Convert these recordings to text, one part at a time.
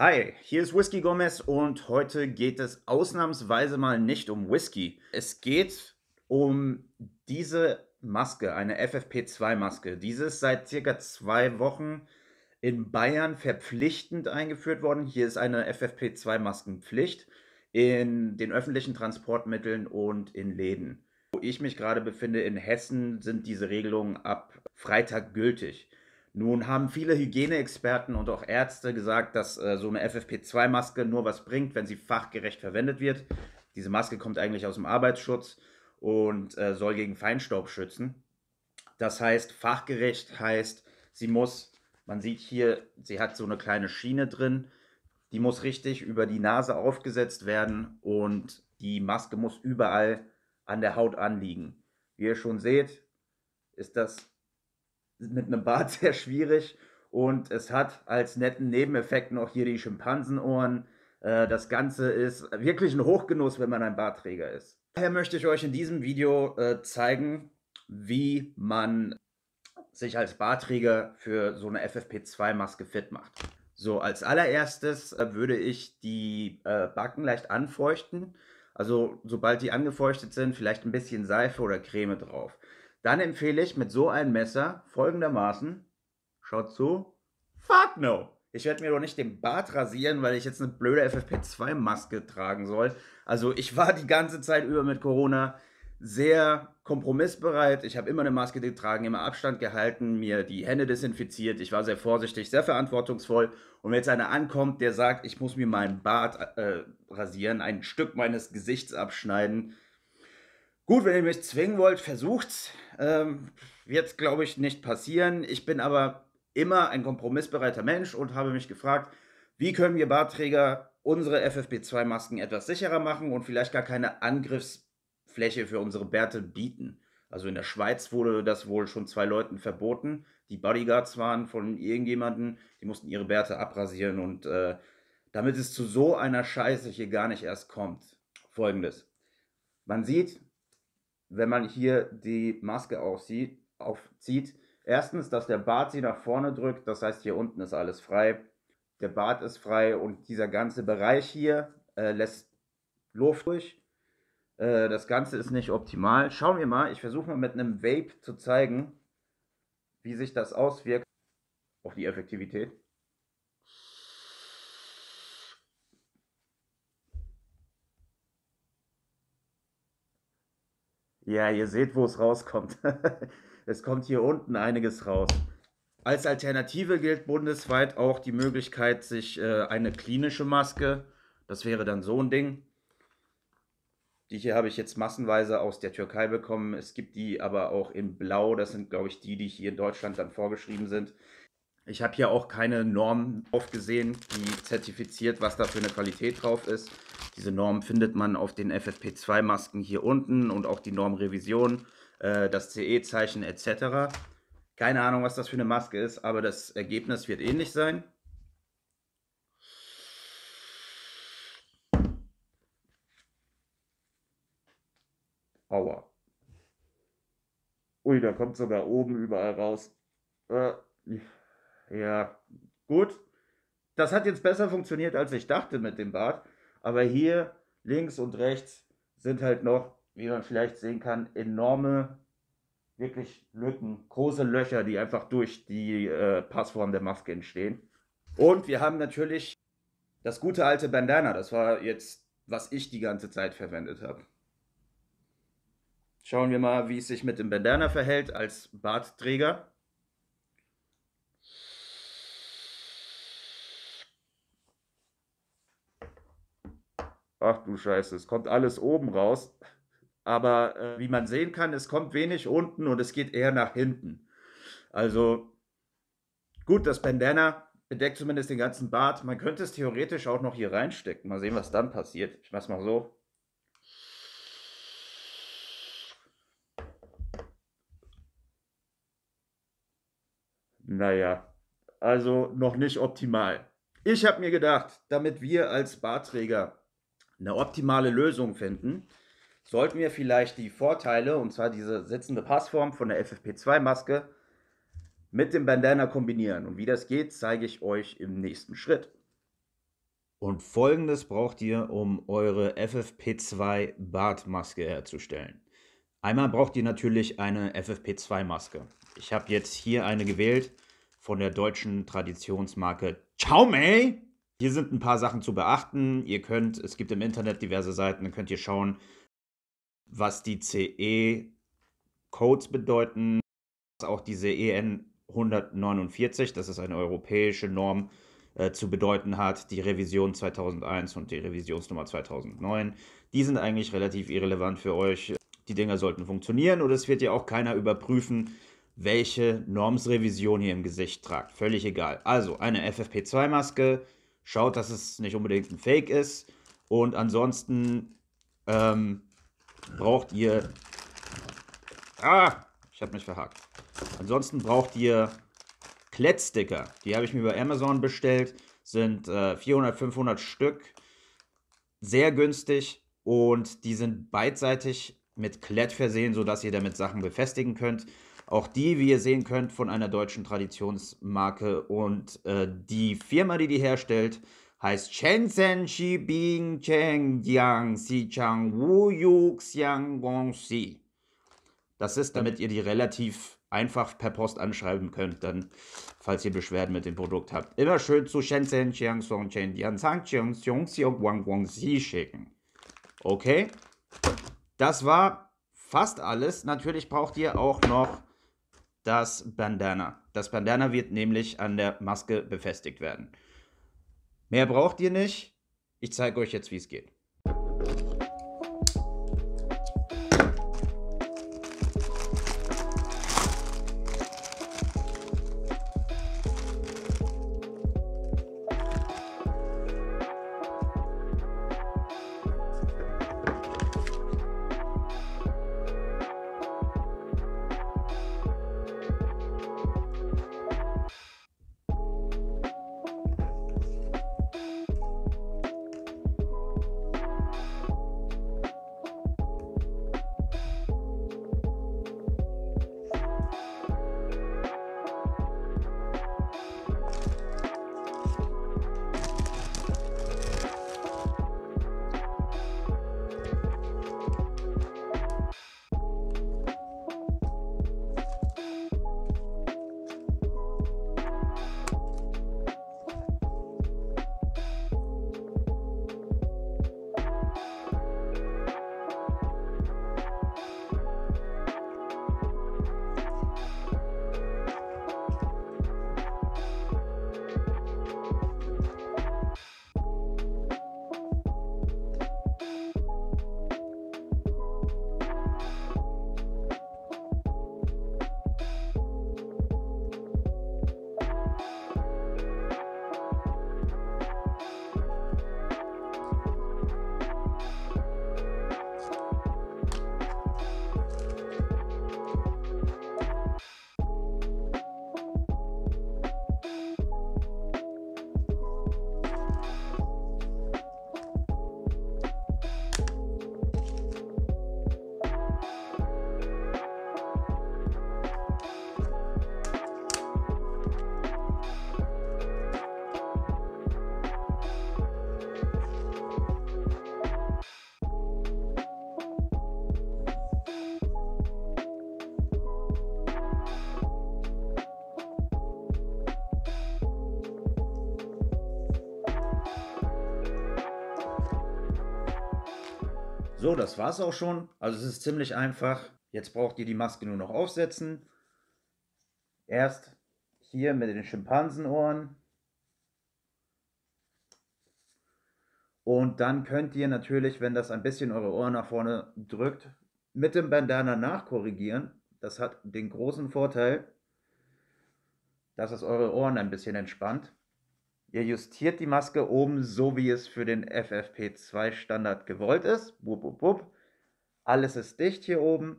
Hi, hier ist Whisky Gomez und heute geht es ausnahmsweise mal nicht um Whisky. Es geht um diese Maske, eine FFP2-Maske. Diese ist seit circa zwei Wochen in Bayern verpflichtend eingeführt worden. Hier ist eine FFP2-Maskenpflicht in den öffentlichen Transportmitteln und in Läden. Wo ich mich gerade befinde, in Hessen sind diese Regelungen ab Freitag gültig. Nun haben viele Hygieneexperten und auch Ärzte gesagt, dass äh, so eine FFP2-Maske nur was bringt, wenn sie fachgerecht verwendet wird. Diese Maske kommt eigentlich aus dem Arbeitsschutz und äh, soll gegen Feinstaub schützen. Das heißt, fachgerecht heißt, sie muss, man sieht hier, sie hat so eine kleine Schiene drin, die muss richtig über die Nase aufgesetzt werden und die Maske muss überall an der Haut anliegen. Wie ihr schon seht, ist das mit einem Bart sehr schwierig. Und es hat als netten Nebeneffekt noch hier die Schimpansenohren. Äh, das Ganze ist wirklich ein Hochgenuss, wenn man ein Bartträger ist. Daher möchte ich euch in diesem Video äh, zeigen, wie man sich als Barträger für so eine FFP2-Maske fit macht. So, als allererstes äh, würde ich die Backen leicht anfeuchten. Also sobald die angefeuchtet sind, vielleicht ein bisschen Seife oder Creme drauf dann empfehle ich mit so einem Messer folgendermaßen, schaut zu, fuck no. Ich werde mir doch nicht den Bart rasieren, weil ich jetzt eine blöde FFP2-Maske tragen soll. Also ich war die ganze Zeit über mit Corona sehr kompromissbereit. Ich habe immer eine Maske getragen, immer Abstand gehalten, mir die Hände desinfiziert. Ich war sehr vorsichtig, sehr verantwortungsvoll. Und wenn jetzt einer ankommt, der sagt, ich muss mir meinen Bart äh, rasieren, ein Stück meines Gesichts abschneiden, Gut, wenn ihr mich zwingen wollt, versucht's. Ähm, wird, glaube ich, nicht passieren. Ich bin aber immer ein kompromissbereiter Mensch und habe mich gefragt, wie können wir Barträger unsere FFP2-Masken etwas sicherer machen und vielleicht gar keine Angriffsfläche für unsere Bärte bieten. Also in der Schweiz wurde das wohl schon zwei Leuten verboten, die Bodyguards waren von irgendjemanden, die mussten ihre Bärte abrasieren und äh, damit es zu so einer Scheiße hier gar nicht erst kommt. Folgendes. Man sieht, wenn man hier die Maske aufzieht, aufzieht. Erstens, dass der Bart sie nach vorne drückt, das heißt, hier unten ist alles frei. Der Bart ist frei und dieser ganze Bereich hier äh, lässt Luft durch. Äh, das Ganze ist nicht optimal. Schauen wir mal, ich versuche mal mit einem Vape zu zeigen, wie sich das auswirkt auf die Effektivität. Ja, ihr seht, wo es rauskommt. es kommt hier unten einiges raus. Als Alternative gilt bundesweit auch die Möglichkeit, sich äh, eine klinische Maske, das wäre dann so ein Ding. Die hier habe ich jetzt massenweise aus der Türkei bekommen. Es gibt die aber auch in Blau. Das sind, glaube ich, die, die hier in Deutschland dann vorgeschrieben sind. Ich habe hier auch keine Norm aufgesehen, die zertifiziert, was da für eine Qualität drauf ist. Diese Norm findet man auf den FFP2-Masken hier unten und auch die Normrevision, äh, das CE-Zeichen etc. Keine Ahnung, was das für eine Maske ist, aber das Ergebnis wird ähnlich sein. Aua. Ui, da kommt sogar oben überall raus. Äh, ja, gut. Das hat jetzt besser funktioniert, als ich dachte mit dem Bart. Aber hier links und rechts sind halt noch, wie man vielleicht sehen kann, enorme, wirklich Lücken, große Löcher, die einfach durch die äh, Passform der Maske entstehen. Und wir haben natürlich das gute alte Bandana. Das war jetzt, was ich die ganze Zeit verwendet habe. Schauen wir mal, wie es sich mit dem Bandana verhält als Bartträger. ach du Scheiße, es kommt alles oben raus. Aber äh, wie man sehen kann, es kommt wenig unten und es geht eher nach hinten. Also gut, das Bandana bedeckt zumindest den ganzen Bart. Man könnte es theoretisch auch noch hier reinstecken. Mal sehen, was dann passiert. Ich mach's mal so. Naja, also noch nicht optimal. Ich habe mir gedacht, damit wir als Barträger eine optimale Lösung finden, sollten wir vielleicht die Vorteile, und zwar diese sitzende Passform von der FFP2-Maske, mit dem Bandana kombinieren. Und wie das geht, zeige ich euch im nächsten Schritt. Und folgendes braucht ihr, um eure FFP2 Bartmaske herzustellen. Einmal braucht ihr natürlich eine FFP2 Maske. Ich habe jetzt hier eine gewählt von der deutschen Traditionsmarke Xiaomi. Hier sind ein paar Sachen zu beachten. Ihr könnt, es gibt im Internet diverse Seiten, dann könnt ihr schauen, was die CE-Codes bedeuten, auch diese EN 149, das ist eine europäische Norm, äh, zu bedeuten hat, die Revision 2001 und die Revisionsnummer 2009. Die sind eigentlich relativ irrelevant für euch. Die Dinger sollten funktionieren und es wird ja auch keiner überprüfen, welche Normsrevision ihr im Gesicht tragt. Völlig egal. Also eine FFP2-Maske, Schaut, dass es nicht unbedingt ein Fake ist. Und ansonsten ähm, braucht ihr... Ah, ich habe mich verhakt. Ansonsten braucht ihr Klettsticker. Die habe ich mir über Amazon bestellt. Sind äh, 400, 500 Stück. Sehr günstig. Und die sind beidseitig mit Klett versehen, sodass ihr damit Sachen befestigen könnt. Auch die, wie ihr sehen könnt, von einer deutschen Traditionsmarke. Und äh, die Firma, die die herstellt, heißt Shenzhen Shibing Cheng Yang Xichang Wu Yu Xiang Gongxi. Das ist, damit ihr die relativ einfach per Post anschreiben könnt, dann, falls ihr Beschwerden mit dem Produkt habt. Immer schön zu Shenzhen, Chiang Zhang Jiangsu, Chendian, Zhangjiang, Xiongxiang, Wangguangxi schicken. Okay? Das war fast alles. Natürlich braucht ihr auch noch das Bandana. Das Bandana wird nämlich an der Maske befestigt werden. Mehr braucht ihr nicht. Ich zeige euch jetzt, wie es geht. So, das war's auch schon. Also es ist ziemlich einfach. Jetzt braucht ihr die Maske nur noch aufsetzen. Erst hier mit den Schimpansenohren. Und dann könnt ihr natürlich, wenn das ein bisschen eure Ohren nach vorne drückt, mit dem Bandana nachkorrigieren. Das hat den großen Vorteil, dass es eure Ohren ein bisschen entspannt. Ihr justiert die Maske oben so, wie es für den FFP2-Standard gewollt ist. Wupp, wupp, wupp. Alles ist dicht hier oben.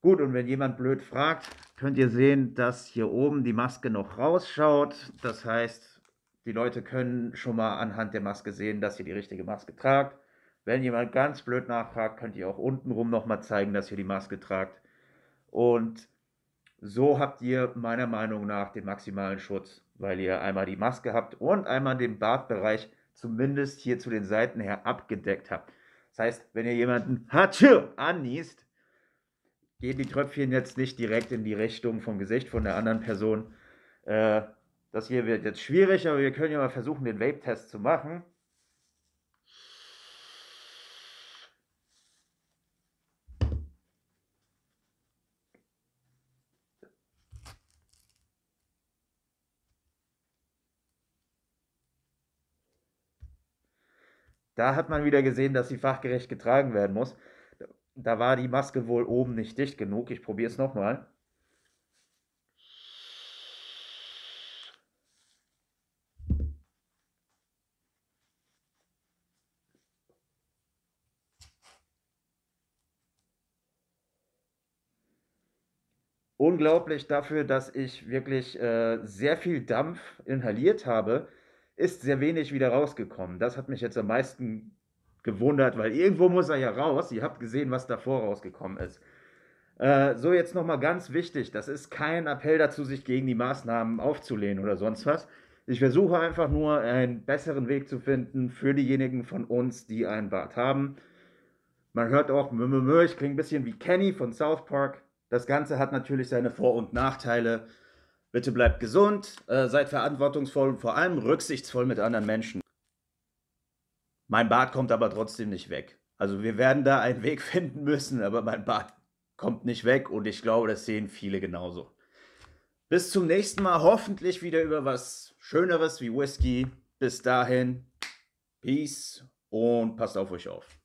Gut, und wenn jemand blöd fragt, könnt ihr sehen, dass hier oben die Maske noch rausschaut. Das heißt, die Leute können schon mal anhand der Maske sehen, dass ihr die richtige Maske tragt. Wenn jemand ganz blöd nachfragt, könnt ihr auch untenrum nochmal zeigen, dass ihr die Maske tragt. Und so habt ihr meiner Meinung nach den maximalen Schutz weil ihr einmal die Maske habt und einmal den Bartbereich zumindest hier zu den Seiten her abgedeckt habt. Das heißt, wenn ihr jemanden Hatschir anniest, gehen die Tröpfchen jetzt nicht direkt in die Richtung vom Gesicht von der anderen Person. Äh, das hier wird jetzt schwierig, aber wir können ja mal versuchen, den Vape-Test zu machen. Da hat man wieder gesehen, dass sie fachgerecht getragen werden muss. Da war die Maske wohl oben nicht dicht genug. Ich probiere es nochmal. unglaublich dafür, dass ich wirklich äh, sehr viel Dampf inhaliert habe ist sehr wenig wieder rausgekommen. Das hat mich jetzt am meisten gewundert, weil irgendwo muss er ja raus. Ihr habt gesehen, was davor rausgekommen ist. Äh, so, jetzt nochmal ganz wichtig: Das ist kein Appell dazu, sich gegen die Maßnahmen aufzulehnen oder sonst was. Ich versuche einfach nur, einen besseren Weg zu finden für diejenigen von uns, die einen Bart haben. Man hört auch, ich klinge ein bisschen wie Kenny von South Park. Das Ganze hat natürlich seine Vor- und Nachteile. Bitte bleibt gesund, äh, seid verantwortungsvoll und vor allem rücksichtsvoll mit anderen Menschen. Mein Bart kommt aber trotzdem nicht weg. Also wir werden da einen Weg finden müssen, aber mein Bart kommt nicht weg und ich glaube, das sehen viele genauso. Bis zum nächsten Mal, hoffentlich wieder über was Schöneres wie Whisky. Bis dahin, Peace und passt auf euch auf.